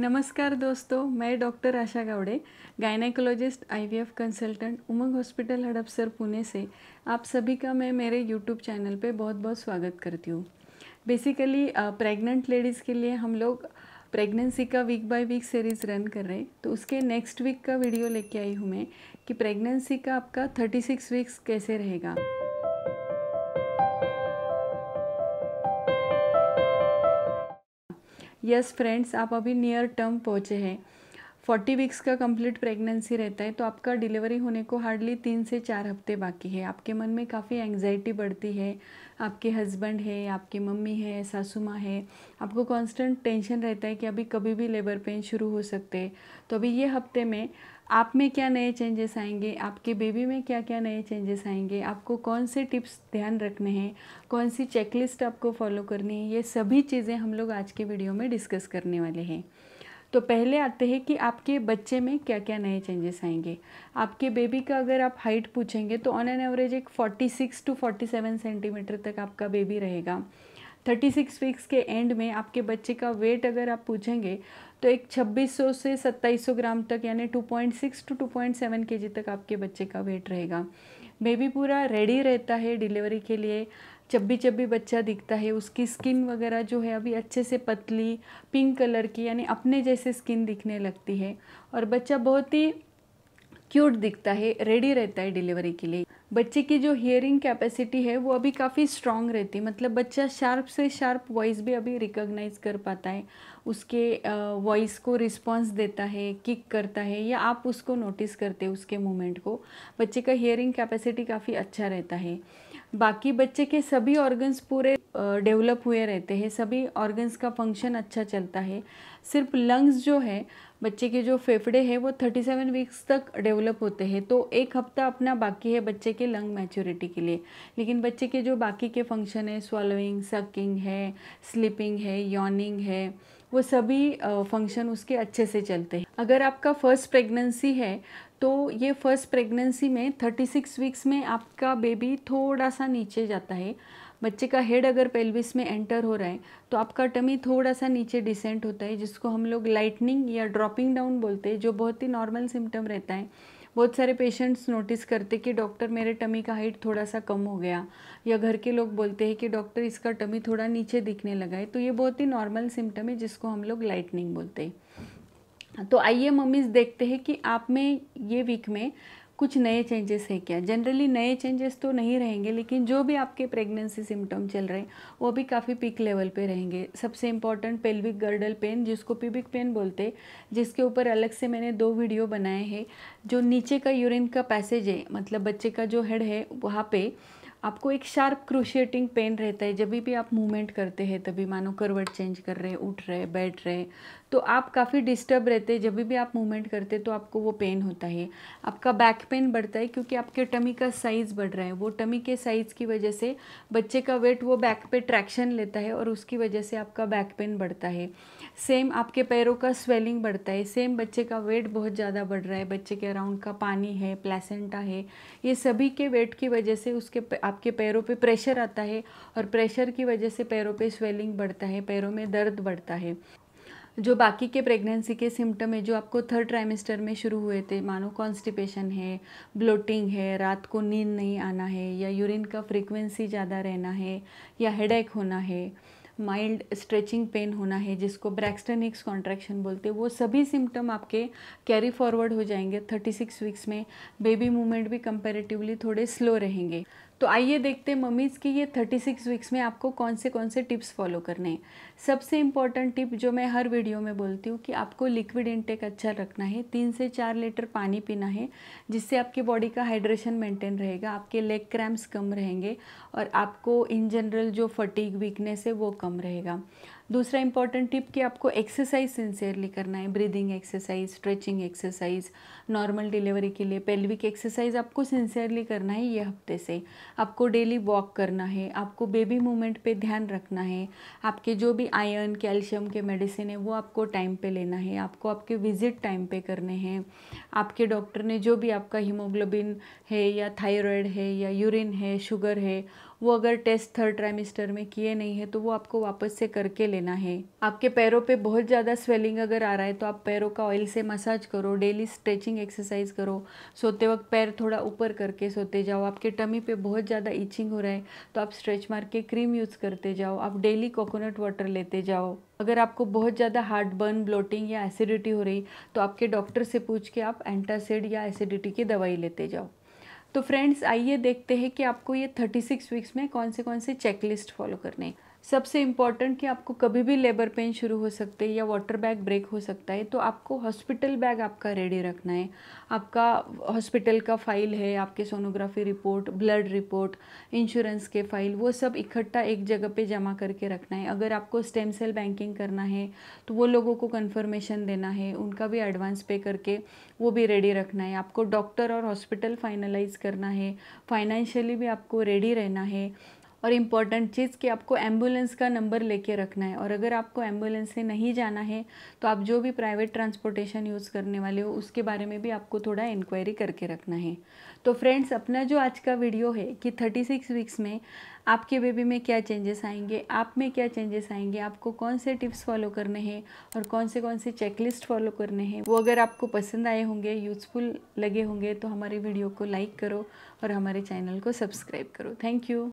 नमस्कार दोस्तों मैं doctor Asha Gawade gynaecologist IVF consultant Umang hospital Hadapsar Pune से आप सभी का मैं मेरे यूट्यूब चैनल पे बहुत बहुत स्वागत करती हूँ बेसिकली प्रेग्नेंट लेडीज़ के लिए हम लोग प्रेगनेंसी का week by week series run कर रहे हैं तो उसके नेक्स्ट वीक का वीडियो लेके आई हूँ मैं कि प्रेगनेंसी का आपका थर्टी सिक्स वीक्स कैसे रहेगा यस yes फ्रेंड्स आप अभी नियर टर्म पहुँचे हैं फोर्टी वीक्स का कंप्लीट प्रेगनेंसी रहता है तो आपका डिलीवरी होने को हार्डली तीन से चार हफ्ते बाकी है आपके मन में काफ़ी एंग्जाइटी बढ़ती है आपके हस्बैंड है आपकी मम्मी है सासू माँ है आपको कांस्टेंट टेंशन रहता है कि अभी कभी भी लेबर पेन शुरू हो सकते हैं तो अभी ये हफ्ते में आप में क्या नए चेंजेस आएंगे आपके बेबी में क्या क्या नए चेंजेस आएंगे आपको कौन से टिप्स ध्यान रखने हैं कौन सी चेकलिस्ट आपको फॉलो करनी है ये सभी चीज़ें हम लोग आज के वीडियो में डिस्कस करने वाले हैं तो पहले आते हैं कि आपके बच्चे में क्या क्या नए चेंजेस आएंगे आपके बेबी का अगर आप हाइट पूछेंगे तो ऑन एन एवरेज एक 46 टू 47 सेंटीमीटर तक आपका बेबी रहेगा 36 वीक्स के एंड में आपके बच्चे का वेट अगर आप पूछेंगे तो एक 2600 से 2700 ग्राम तक यानी 2.6 टू 2.7 केजी तक आपके बच्चे का वेट रहेगा बेबी पूरा रेडी रहता है डिलीवरी के लिए चब्बी चब्बी बच्चा दिखता है उसकी स्किन वगैरह जो है अभी अच्छे से पतली पिंक कलर की यानी अपने जैसे स्किन दिखने लगती है और बच्चा बहुत ही क्यूट दिखता है रेडी रहता है डिलीवरी के लिए बच्चे की जो हियरिंग कैपेसिटी है वो अभी काफ़ी स्ट्रांग रहती है मतलब बच्चा शार्प से शार्प वॉइस भी अभी रिकॉग्नाइज कर पाता है उसके वॉइस को रिस्पॉन्स देता है किक करता है या आप उसको नोटिस करते हैं उसके मूवमेंट को बच्चे का हियरिंग कैपेसिटी काफ़ी अच्छा रहता है बाकी बच्चे के सभी ऑर्गन्स पूरे डेवलप हुए रहते हैं सभी ऑर्गन्स का फंक्शन अच्छा चलता है सिर्फ लंग्स जो है बच्चे के जो फेफड़े हैं वो 37 वीक्स तक डेवलप होते हैं तो एक हफ्ता अपना बाकी है बच्चे के लंग मैच्योरिटी के लिए लेकिन बच्चे के जो बाकी के फंक्शन है स्वॉलोइंग सकिंग है स्लीपिंग है यॉनिंग है वो सभी फंक्शन उसके अच्छे से चलते हैं अगर आपका फर्स्ट प्रेगनेंसी है तो ये फर्स्ट प्रेगनेंसी में 36 वीक्स में आपका बेबी थोड़ा सा नीचे जाता है बच्चे का हेड अगर पेल्विस में एंटर हो रहा है तो आपका टमी थोड़ा सा नीचे डिसेंट होता है जिसको हम लोग लाइटनिंग या ड्रॉपिंग डाउन बोलते हैं जो बहुत ही नॉर्मल सिम्टम रहता है बहुत सारे पेशेंट्स नोटिस करते कि डॉक्टर मेरे टमी का हाइट थोड़ा सा कम हो गया या घर के लोग बोलते हैं कि डॉक्टर इसका टमी थोड़ा नीचे दिखने लगा है तो ये बहुत ही नॉर्मल सिम्टम है जिसको हम लोग लाइटनिंग बोलते हैं तो आइए मम्मीज़ देखते हैं कि आप में ये वीक में कुछ नए चेंजेस है क्या जनरली नए चेंजेस तो नहीं रहेंगे लेकिन जो भी आपके प्रेगनेंसी सिम्टम चल रहे हैं वो भी काफ़ी पिक लेवल पे रहेंगे सबसे इम्पॉर्टेंट पेल्विक गर्डल पेन जिसको पिबिक पेन बोलते जिसके ऊपर अलग से मैंने दो वीडियो बनाए हैं जो नीचे का यूरिन का पैसेज है मतलब बच्चे का जो हेड है वहाँ पर आपको एक शार्प क्रोशिएटिंग पेन रहता है जब भी आप मूवमेंट करते हैं तभी मानो करवट चेंज कर रहे हैं उठ रहे बैठ रहे तो आप काफ़ी डिस्टर्ब रहते हैं जब भी आप मूवमेंट करते हैं तो आपको वो पेन होता है आपका बैक पेन बढ़ता है क्योंकि आपके टमी का साइज़ बढ़ रहा है वो टमी के साइज़ की वजह से बच्चे का वेट वो बैक पे ट्रैक्शन लेता है और उसकी वजह से आपका बैक पेन बढ़ता है सेम आपके पैरों का स्वेलिंग बढ़ता है सेम बच्चे का वेट बहुत ज़्यादा बढ़ रहा है बच्चे के अराउंड का पानी है प्लेसेंटा है ये सभी के वेट की वजह से उसके आपके पैरों पे प्रेशर आता है और प्रेशर की वजह से पैरों पे स्वेलिंग बढ़ता है पैरों में दर्द बढ़ता है जो बाकी के प्रेगनेंसी के सिम्टम है जो आपको थर्ड ट्राइमेस्टर में शुरू हुए थे मानो कॉन्स्टिपेशन है ब्लोटिंग है रात को नींद नहीं आना है या यूरिन का फ्रीक्वेंसी ज़्यादा रहना है या हेडेक होना है माइल्ड स्ट्रेचिंग पेन होना है जिसको ब्रैक्सटनिक्स कॉन्ट्रैक्शन बोलते हैं वो सभी सिम्टम आपके कैरी फॉरवर्ड हो जाएंगे थर्टी सिक्स वीक्स में बेबी मूवमेंट भी कंपेरेटिवली थोड़े स्लो रहेंगे तो आइए देखते हैं मम्मीज़ की ये 36 वीक्स में आपको कौन से कौन से टिप्स फॉलो करने हैं सबसे इम्पॉर्टेंट टिप जो मैं हर वीडियो में बोलती हूँ कि आपको लिक्विड इंटेक अच्छा रखना है तीन से चार लीटर पानी पीना है जिससे आपकी बॉडी का हाइड्रेशन मेंटेन रहेगा आपके लेग क्रैम्प्स कम रहेंगे और आपको इन जनरल जो फटीक वीकनेस है वो कम रहेगा दूसरा इंपॉर्टेंट टिप कि आपको एक्सरसाइज सिंसियरली करना है breathing exercise stretching exercise normal delivery के लिए पेल्विक एक्सरसाइज आपको सिंसियरली करना है ये हफ्ते से आपको डेली वॉक करना है आपको बेबी मूवमेंट पे ध्यान रखना है आपके जो भी आयरन कैल्शियम के मेडिसिन है वो आपको टाइम पे लेना है आपको आपके विजिट टाइम पे करने हैं आपके डॉक्टर ने जो भी आपका हीमोग्लोबिन है या थाइरॉयड है या यूरिन है शुगर है वो अगर टेस्ट थर्ड ट्राइमेस्टर में किए नहीं है तो वो आपको वापस से करके लेना है आपके पैरों पे बहुत ज़्यादा स्वेलिंग अगर आ रहा है तो आप पैरों का ऑयल से मसाज करो डेली स्ट्रेचिंग एक्सरसाइज करो सोते वक्त पैर थोड़ा ऊपर करके सोते जाओ आपके टमी पे बहुत ज़्यादा ईचिंग हो रहा है तो आप स्ट्रेच मार के क्रीम यूज़ करते जाओ आप डेली कोकोनट वाटर लेते जाओ अगर आपको बहुत ज़्यादा हार्ट बर्न ब्लोटिंग या एसिडिटी हो रही तो आपके डॉक्टर से पूछ के आप एंटासिड या एसिडिटी की दवाई लेते जाओ तो फ्रेंड्स आइए देखते हैं कि आपको ये 36 वीक्स में कौन से कौन से चेकलिस्ट फॉलो करने हैं सबसे इम्पॉर्टेंट कि आपको कभी भी लेबर पेन शुरू हो सकते हैं या वाटर बैग ब्रेक हो सकता है तो आपको हॉस्पिटल बैग आपका रेडी रखना है आपका हॉस्पिटल का फाइल है आपके sonography report blood report insurance के फाइल वो सब इकट्ठा एक जगह पे जमा करके रखना है अगर आपको स्टेम सेल बैंकिंग करना है तो वो लोगों को कन्फर्मेशन देना है उनका भी एडवांस पे करके वो भी रेडी रखना है आपको डॉक्टर और हॉस्पिटल फाइनलाइज करना है फाइनेंशियली भी आपको रेडी रहना है और इम्पॉर्टेंट चीज़ कि आपको एम्बुलेंस का नंबर लेके रखना है और अगर आपको एम्बुलेंस से नहीं जाना है तो आप जो भी प्राइवेट ट्रांसपोर्टेशन यूज़ करने वाले हो उसके बारे में भी आपको थोड़ा इंक्वायरी करके रखना है तो फ्रेंड्स अपना जो आज का वीडियो है कि थर्टी सिक्स वीक्स में आपके बेबी में क्या चेंजेस आएंगे आप में क्या चेंजेस आएंगे आपको कौन से टिप्स फॉलो करने हैं और कौन से कौन से चेकलिस्ट फॉलो करने हैं वो अगर आपको पसंद आए होंगे यूज़फुल लगे होंगे तो हमारे वीडियो को लाइक करो और हमारे चैनल को सब्सक्राइब करो थैंक यू